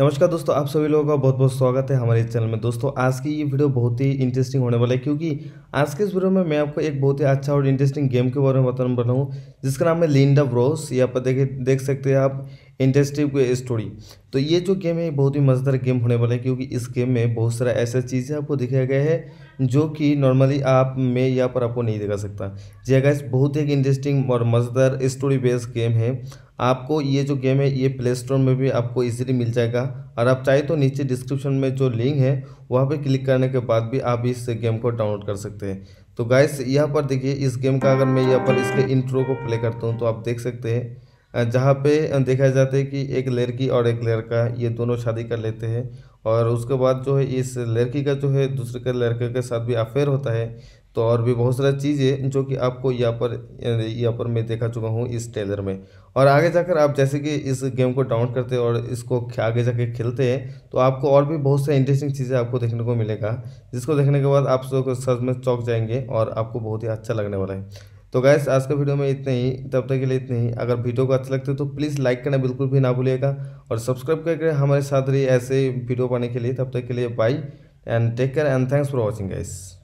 नमस्कार दोस्तों आप सभी लोगों का बहुत बहुत स्वागत है हमारे इस चैनल में दोस्तों आज की ये वीडियो बहुत ही इंटरेस्टिंग होने वाला है क्योंकि आज के इस वीडियो में मैं आपको एक बहुत ही अच्छा और इंटरेस्टिंग गेम के बारे में बताने वाला हूँ जिसका नाम है लिंडा ब्रोस यहाँ पर देखे देख सकते हैं आप इंटरेस्टिव स्टोरी तो ये जो गेम है बहुत ही मज़ेदार गेम होने वाला है क्योंकि इस गेम में बहुत सारा ऐसा चीज़ें आपको दिखाया गया है जो कि नॉर्मली आप में यहाँ पर आपको नहीं दिखा सकता जी अगर हाँ, बहुत ही इंटरेस्टिंग और मज़ेदार स्टोरी बेस्ड गेम है आपको ये जो गेम है ये प्ले स्टोर में भी आपको इजीली मिल जाएगा और आप चाहे तो नीचे डिस्क्रिप्शन में जो लिंक है वहाँ पे क्लिक करने के बाद भी आप इस गेम को डाउनलोड कर सकते हैं तो गाइस यहाँ पर देखिए इस गेम का अगर मैं यहाँ पर इसके इंट्रो को प्ले करता हूँ तो आप देख सकते हैं जहाँ पे देखा जाता है कि एक लड़की और एक लड़का ये दोनों शादी कर लेते हैं और उसके बाद जो है इस लड़की का जो है दूसरे के लड़के के साथ भी अफेयर होता है तो और भी बहुत सारा चीज़ें जो कि आपको यहाँ पर यहाँ पर मैं देखा चुका हूँ इस टेलर में और आगे जाकर आप जैसे कि इस गेम को डाउनलोड करते हैं और इसको आगे जाके खेलते हैं तो आपको और भी बहुत सारी इंटरेस्टिंग चीज़ें आपको देखने को मिलेगा जिसको देखने के बाद आप सर्च में चौक जाएंगे और आपको बहुत ही अच्छा लगने वाला है तो गैस आज का वीडियो में इतना ही तब तक के लिए इतना ही अगर वीडियो को अच्छा लगता है तो प्लीज़ लाइक करना बिल्कुल भी ना भूलिएगा और सब्सक्राइब करके हमारे साथ रही ऐसे वीडियो पाने के लिए तब तक के लिए bye and take care and thanks for watching guys